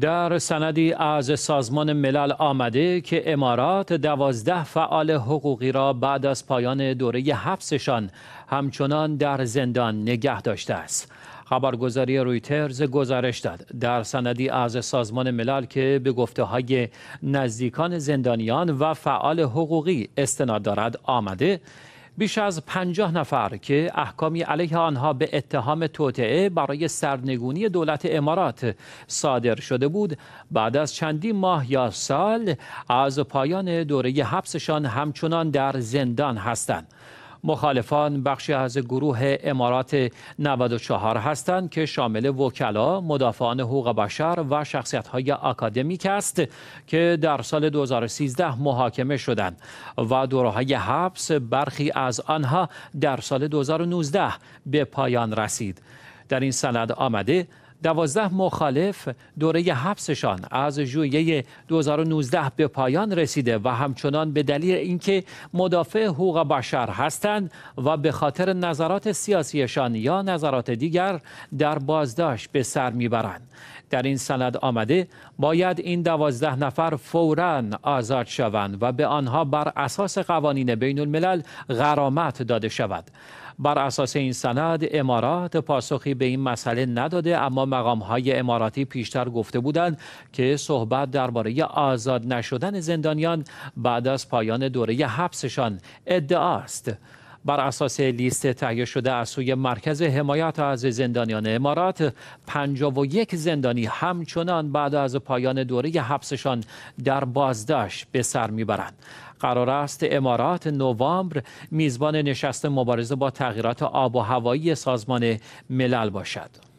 در سندی از سازمان ملل آمده که امارات دوازده فعال حقوقی را بعد از پایان دوره حبسشان همچنان در زندان نگه داشته است. خبرگزاری رویترز گزارش داد در سندی از سازمان ملل که به گفته های نزدیکان زندانیان و فعال حقوقی استناد دارد آمده بیش از پنجاه نفر که احکامی علیه آنها به اتهام توطعه برای سرنگونی دولت امارات صادر شده بود بعد از چندی ماه یا سال از پایان دوره حبسشان همچنان در زندان هستند مخالفان بخشی از گروه امارات 94 هستند که شامل وکلا، مدافعان حقوق بشر و های آکادمیک است که در سال 2013 محاکمه شدند و دوره‌های حبس برخی از آنها در سال 2019 به پایان رسید. در این سند آمده دوازده مخالف دوره حبسشان از ژوئیه 2019 به پایان رسیده و همچنان به دلیل اینکه مدافع حقوق بشر هستند و به خاطر نظرات سیاسیشان یا نظرات دیگر در بازداشت به سر میبرند در این سند آمده باید این دوازده نفر فوراً آزاد شوند و به آنها بر اساس قوانین بین الملل غرامت داده شود بر اساس این سند امارات پاسخی به این مسئله نداده اما مقام های اماراتی پیشتر گفته بودند که صحبت درباره آزاد نشدن زندانیان بعد از پایان دوره حبسشان ادعا است. بر اساس لیست تهیه شده از سوی مرکز حمایت از زندانیان امارات 51 زندانی همچنان بعد از پایان دوره حبسشان در بازداشت به سر میبرند قرار است امارات نوامبر میزبان نشست مبارزه با تغییرات آب و هوایی سازمان ملل باشد